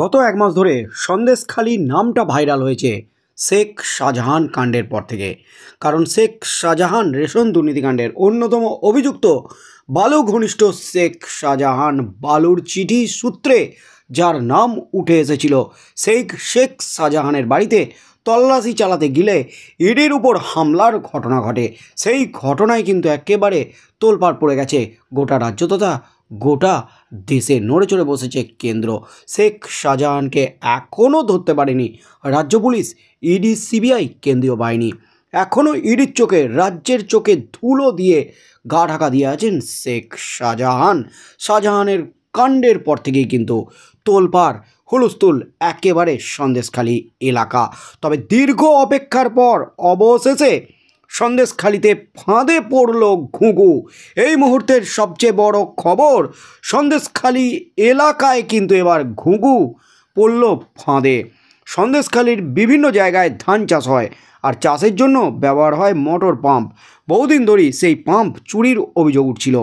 গত এক মাস ধরে সন্দেশখালি নামটা ভাইরাল হয়েছে শেখ শাহজাহান কাণ্ডের পর থেকে কারণ শেখ শাহজাহান রেশন দুর্নীতিকাণ্ডের অন্যতম অভিযুক্ত বালু ঘনিষ্ঠ শেখ শাহজাহান বালুর চিঠি সূত্রে যার নাম উঠে এসেছিল শেখ শেখ শাহজাহানের বাড়িতে তল্লাশি চালাতে গেলে ইডির উপর হামলার ঘটনা ঘটে সেই ঘটনায় কিন্তু একেবারে তোলপাড় পড়ে গেছে গোটা রাজ্য তথা গোটা দেশে নড়ে চড়ে বসেছে কেন্দ্র শেখ শাহজাহানকে এখনও ধরতে পারেনি রাজ্য পুলিশ ইডি সিবিআই কেন্দ্রীয় বাহিনী এখনও ইডির চোখে রাজ্যের চোখে ধুলো দিয়ে গা ঢাকা দিয়ে আছেন শেখ শাহজাহান শাহজাহানের কাণ্ডের পর থেকেই কিন্তু তোলপাড় হুলস্থুল একেবারে সন্দেশখালী এলাকা তবে দীর্ঘ অপেক্ষার পর অবশেষে সন্দেশখালিতে ফাঁদে পড়ল ঘুঘু এই মুহূর্তের সবচেয়ে বড় খবর সন্দেশখালি এলাকায় কিন্তু এবার ঘুঘু পড়ল ফাঁদে সন্দেশখালির বিভিন্ন জায়গায় ধান চাষ হয় আর চাষের জন্য ব্যবহার হয় মোটর পাম্প বহুদিন ধরেই সেই পাম্প চুরির অভিযোগ উঠছিল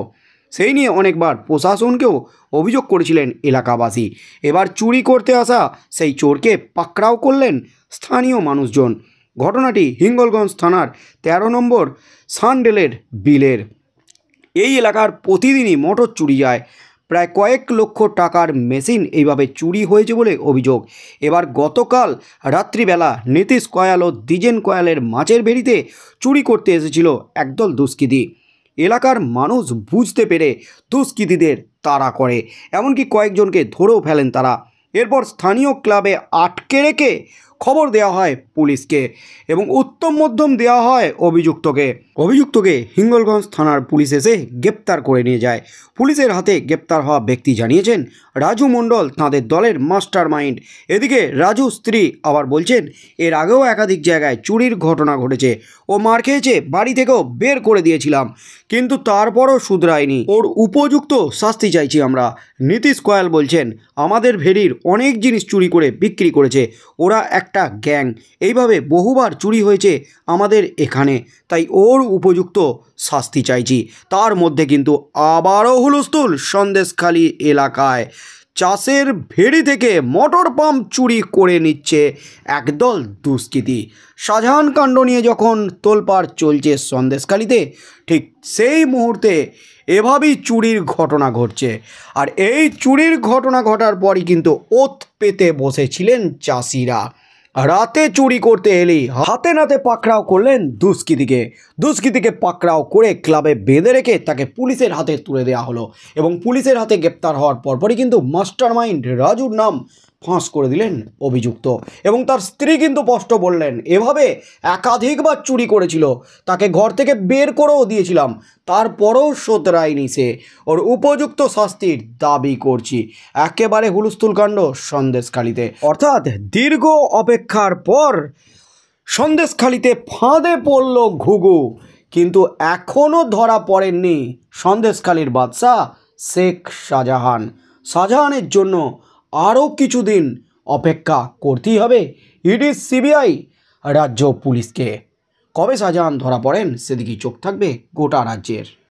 সেই নিয়ে অনেকবার প্রশাসনকেও অভিযোগ করেছিলেন এলাকাবাসী এবার চুরি করতে আসা সেই চোরকে পাকড়াও করলেন স্থানীয় মানুষজন ঘটনাটি হিঙ্গলগঞ্জ থানার ১৩ নম্বর সানডেলের বিলের এই এলাকার প্রতিদিনই মোটর চুরি যায় প্রায় কয়েক লক্ষ টাকার মেশিন এইভাবে চুরি হয়েছে বলে অভিযোগ এবার গতকাল রাত্রিবেলা নীতিশ কয়াল ও দ্বিজেন কয়ালের মাছের বেড়িতে চুরি করতে এসেছিল একদল দুষ্কৃতী এলাকার মানুষ বুঝতে পেরে দুষ্কৃতীদের তাড়া করে এমনকি কয়েকজনকে ধরেও ফেলেন তারা এরপর স্থানীয় ক্লাবে আটকে রেখে খবর দেওয়া হয় পুলিশকে এবং উত্তম মধ্যম দেওয়া হয় অভিযুক্তকে অভিযুক্তকে হিঙ্গলগঞ্জ থানার পুলিশ এসে গ্রেপ্তার করে নিয়ে যায় পুলিশের হাতে গ্রেপ্তার হওয়া ব্যক্তি জানিয়েছেন রাজু মণ্ডল তাঁদের দলের মাস্টার মাইন্ড এদিকে রাজু স্ত্রী আবার বলছেন এর আগেও একাধিক জায়গায় চুরির ঘটনা ঘটেছে ও মার খেয়েছে বাড়ি থেকেও বের করে দিয়েছিলাম কিন্তু তারপরও শুধরায়নি ওর উপযুক্ত শাস্তি চাইছি আমরা নীতিশ কয়াল বলছেন আমাদের ভেরির অনেক জিনিস চুরি করে বিক্রি করেছে ওরা এক একটা গ্যাং এইভাবে বহুবার চুরি হয়েছে আমাদের এখানে তাই ওর উপযুক্ত শাস্তি চাইছি তার মধ্যে কিন্তু আবারও হুলস্থুল সন্দেশখালী এলাকায় চাষের ভেড়ি থেকে মোটর পাম্প চুরি করে নিচ্ছে একদল দুষ্কৃতী শাহজাহান কাণ্ড নিয়ে যখন তোলপাড় চলছে সন্দেশখালিতে ঠিক সেই মুহূর্তে এভাবেই চুরির ঘটনা ঘটছে আর এই চুরির ঘটনা ঘটার পরই কিন্তু ওত পেতে বসেছিলেন চাষিরা রাতে চুরি করতে এলি হাতে নাতে পাকড়াও করলেন দুষ্কৃতিকে দুষ্কৃতিকে পাকড়াও করে ক্লাবে বেঁধে রেখে তাকে পুলিশের হাতে তুলে দেওয়া হলো এবং পুলিশের হাতে গ্রেপ্তার হওয়ার পরপরই কিন্তু মাস্টার মাইন্ড রাজুর নাম ফাঁস করে দিলেন অভিযুক্ত এবং তার স্ত্রী কিন্তু স্পষ্ট বললেন এভাবে একাধিকবার চুরি করেছিল তাকে ঘর থেকে বের করেও দিয়েছিলাম তারপরেও শোধরায়নি সে ওর উপযুক্ত শাস্তির দাবি করছি একেবারে হুলস্থুল কাণ্ড সন্দেশখালিতে অর্থাৎ দীর্ঘ অপেক্ষার পর সন্দেশখালিতে ফাঁদে পড়ল ঘুঘু কিন্তু এখনও ধরা পড়েননি সন্দেশখালির বাদশাহ শেখ শাহজাহান শাহজাহানের জন্য আরও কিছুদিন অপেক্ষা করতেই হবে ইডি সিবিআই রাজ্য পুলিশকে কবে সাজান ধরা পড়েন সেদিকেই চোখ থাকবে গোটা রাজ্যের